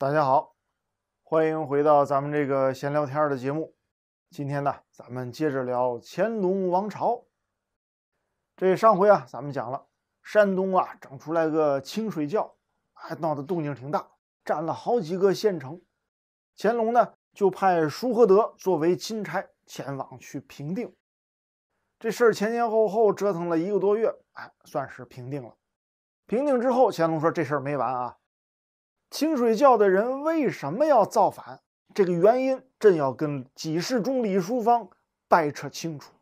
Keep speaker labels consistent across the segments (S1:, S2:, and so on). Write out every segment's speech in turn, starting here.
S1: 大家好，欢迎回到咱们这个闲聊天的节目。今天呢，咱们接着聊乾隆王朝。这上回啊，咱们讲了山东啊，整出来个清水教，哎，闹的动静挺大，占了好几个县城。乾隆呢，就派舒和德作为钦差前往去平定。这事儿前前后后折腾了一个多月，哎，算是平定了。平定之后，乾隆说这事儿没完啊。清水教的人为什么要造反？这个原因，朕要跟几世中李淑芳掰扯清楚，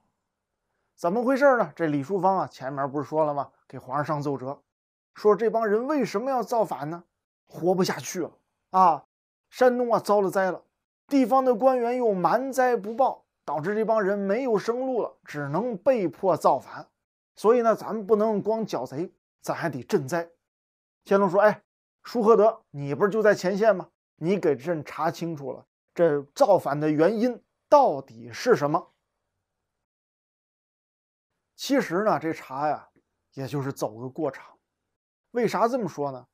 S1: 怎么回事呢？这李淑芳啊，前面不是说了吗？给皇上上奏折，说这帮人为什么要造反呢？活不下去了啊！山东啊，遭了灾了，地方的官员又瞒灾不报，导致这帮人没有生路了，只能被迫造反。所以呢，咱们不能光剿贼，咱还得赈灾。乾隆说：“哎。”舒和德，你不是就在前线吗？你给朕查清楚了，这造反的原因到底是什么？其实呢，这查呀，也就是走个过场。为啥这么说呢？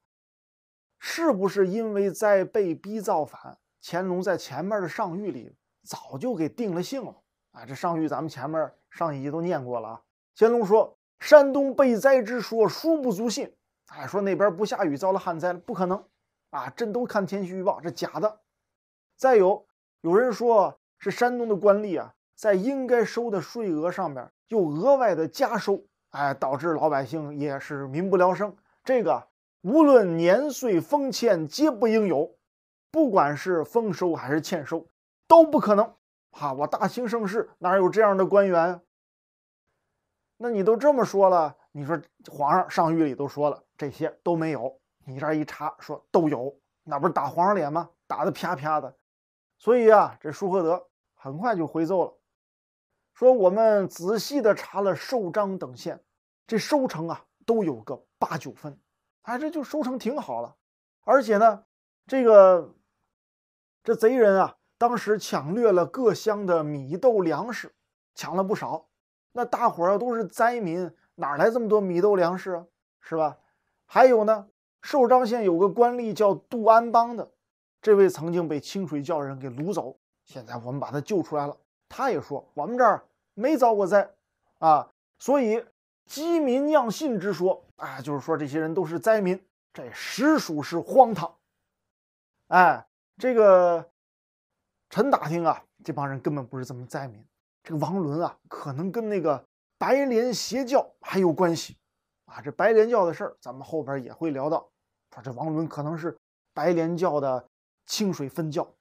S1: 是不是因为在被逼造反？乾隆在前面的上谕里早就给定了性了啊！这上谕咱们前面上一集都念过了啊。乾隆说：“山东被灾之说，殊不足信。”哎，说那边不下雨，遭了旱灾了，不可能，啊，朕都看天气预报，这假的。再有，有人说，是山东的官吏啊，在应该收的税额上面又额外的加收，哎，导致老百姓也是民不聊生。这个无论年岁丰歉，皆不应有，不管是丰收还是欠收，都不可能。哈，我大清盛世哪有这样的官员？那你都这么说了。你说皇上上谕里都说了这些都没有，你这一查说都有，那不是打皇上脸吗？打的啪啪的，所以啊，这舒赫德很快就回奏了，说我们仔细的查了寿章等县，这收成啊都有个八九分，哎，这就收成挺好了。而且呢，这个这贼人啊，当时抢掠了各乡的米豆粮食，抢了不少。那大伙儿都是灾民。哪来这么多米豆粮食啊？是吧？还有呢，寿张县有个官吏叫杜安邦的，这位曾经被清水教人给掳走，现在我们把他救出来了。他也说我们这儿没遭过灾啊，所以饥民酿衅之说啊，就是说这些人都是灾民，这实属是荒唐。哎，这个臣打听啊，这帮人根本不是什么灾民。这个王伦啊，可能跟那个。白莲邪教还有关系啊！这白莲教的事儿，咱们后边也会聊到。说这王伦可能是白莲教的清水分教。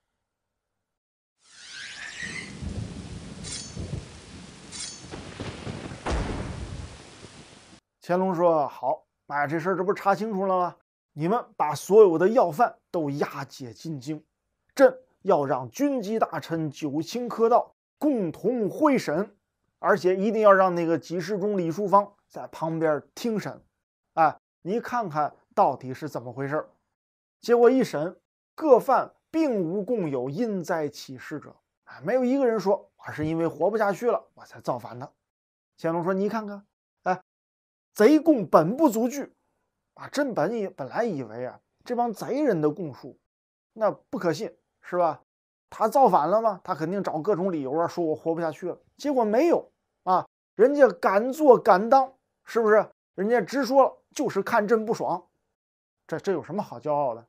S1: 乾隆说：“好，哎，这事儿这不查清楚了吗？你们把所有的要犯都押解进京，朕要让军机大臣、九卿科道共同会审。”而且一定要让那个集事中李淑芳在旁边听审，哎，你看看到底是怎么回事儿？结果一审，各犯并无共有因在起事者，哎，没有一个人说我是因为活不下去了我才造反的。乾隆说：“你看看，哎，贼供本不足惧，啊，朕本以本来以为啊，这帮贼人的供述那不可信，是吧？”他造反了吗？他肯定找各种理由啊，说我活不下去了。结果没有啊，人家敢做敢当，是不是？人家直说了，就是看朕不爽。这这有什么好骄傲的？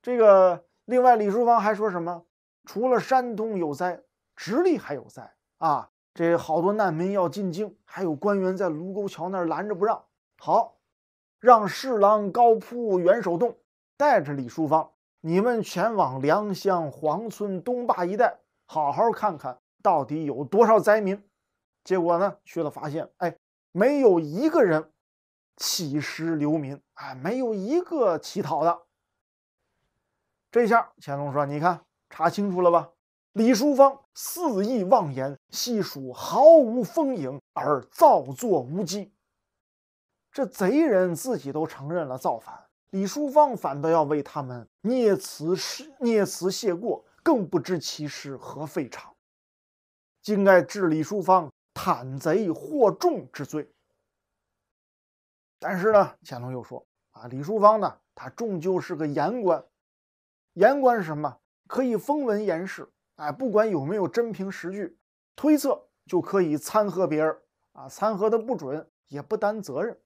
S1: 这个另外李淑芳还说什么？除了山东有灾，直隶还有灾啊。这好多难民要进京，还有官员在卢沟桥那儿拦着不让。好，让侍郎高扑元守栋带着李淑芳。你们前往良乡、黄村、东坝一带，好好看看到底有多少灾民。结果呢，去了发现，哎，没有一个人乞食流民，哎，没有一个乞讨的。这下乾隆说：“你看，查清楚了吧？李淑芳肆意妄言，细数毫无风影，而造作无稽。这贼人自己都承认了造反。”李书芳反倒要为他们捏词是捏词谢过，更不知其事何非常，竟该治李书芳袒贼惑众之罪。但是呢，乾隆又说啊，李书芳呢，他终究是个言官，言官是什么？可以风闻言事，哎，不管有没有真凭实据，推测就可以参合别人啊，参合的不准也不担责任。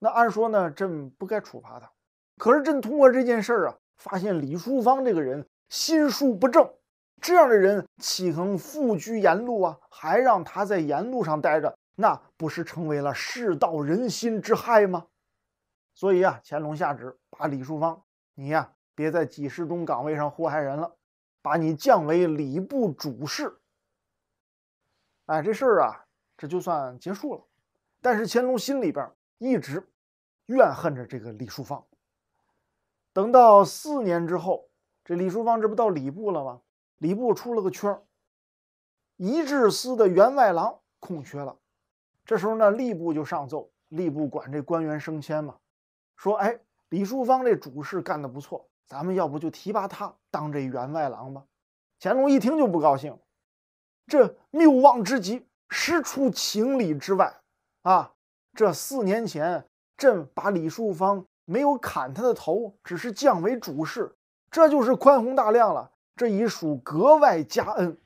S1: 那按说呢，朕不该处罚他。可是朕通过这件事儿啊，发现李淑芳这个人心术不正，这样的人岂能富居沿路啊，还让他在沿路上待着，那不是成为了世道人心之害吗？所以啊，乾隆下旨把李淑芳，你呀别在几十中岗位上祸害人了，把你降为礼部主事。哎，这事儿啊，这就算结束了。但是乾隆心里边一直怨恨着这个李淑芳。等到四年之后，这李树芳这不到礼部了吗？礼部出了个缺，一致司的员外郎空缺了。这时候呢，吏部就上奏，吏部管这官员升迁嘛，说：“哎，李树芳这主事干得不错，咱们要不就提拔他当这员外郎吧？”乾隆一听就不高兴，这谬妄之极，实出情理之外啊！这四年前，朕把李树芳。没有砍他的头，只是降为主事，这就是宽宏大量了。这已属格外加恩。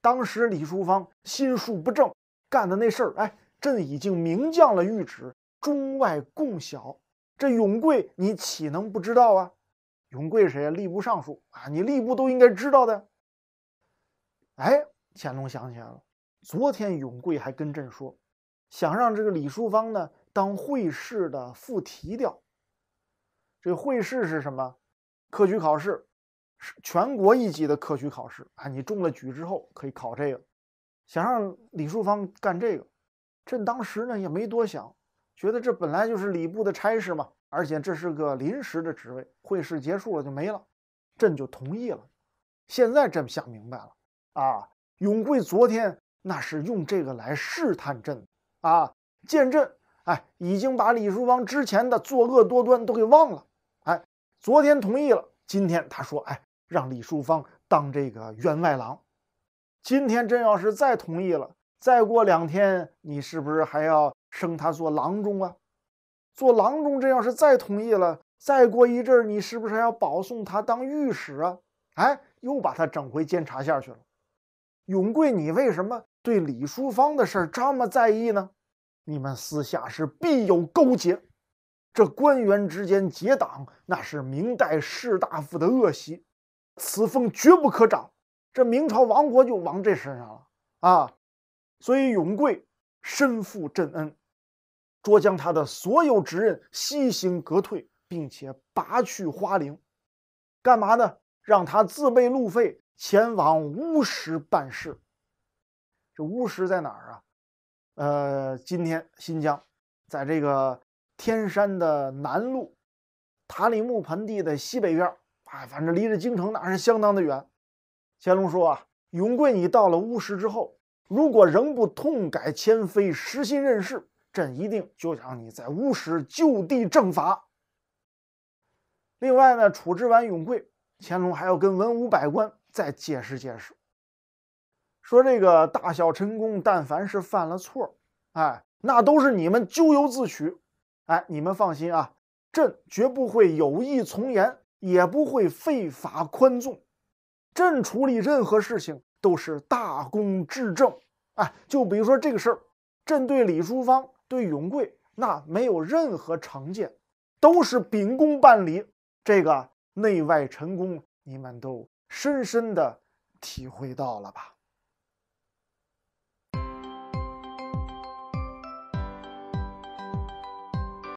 S1: 当时李淑芳心术不正，干的那事儿，哎，朕已经明降了谕旨，中外共晓。这永贵，你岂能不知道啊？永贵谁啊？吏部尚书啊，你吏部都应该知道的。哎，乾隆想起来了，昨天永贵还跟朕说，想让这个李淑芳呢当会试的副提调。这会试是什么？科举考试，是全国一级的科举考试啊！你中了举之后可以考这个。想让李树芳干这个，朕当时呢也没多想，觉得这本来就是礼部的差事嘛，而且这是个临时的职位，会试结束了就没了，朕就同意了。现在朕想明白了，啊，永贵昨天那是用这个来试探朕啊，见朕哎，已经把李书芳之前的作恶多端都给忘了。昨天同意了，今天他说：“哎，让李淑芳当这个员外郎。”今天真要是再同意了，再过两天你是不是还要升他做郎中啊？做郎中，这要是再同意了，再过一阵你是不是还要保送他当御史啊？哎，又把他整回监察下去了。永贵，你为什么对李淑芳的事这么在意呢？你们私下是必有勾结。这官员之间结党，那是明代士大夫的恶习，此风绝不可长。这明朝亡国就亡这身上了啊！所以永贵身负朕恩，着将他的所有职任悉行革退，并且拔去花翎，干嘛呢？让他自备路费前往乌石办事。这乌石在哪儿啊？呃，今天新疆，在这个。天山的南麓，塔里木盆地的西北边儿，哎，反正离着京城那是相当的远。乾隆说：“啊，永贵，你到了乌石之后，如果仍不痛改前非、实心任事，朕一定就让你在乌石就地正法。”另外呢，处置完永贵，乾隆还要跟文武百官再解释解释，说这个大小臣工，但凡是犯了错，哎，那都是你们咎由自取。哎，你们放心啊，朕绝不会有意从严，也不会废法宽纵。朕处理任何事情都是大公至正。哎，就比如说这个事儿，朕对李淑芳、对永贵那没有任何成见，都是秉公办理。这个内外臣工，你们都深深的体会到了吧？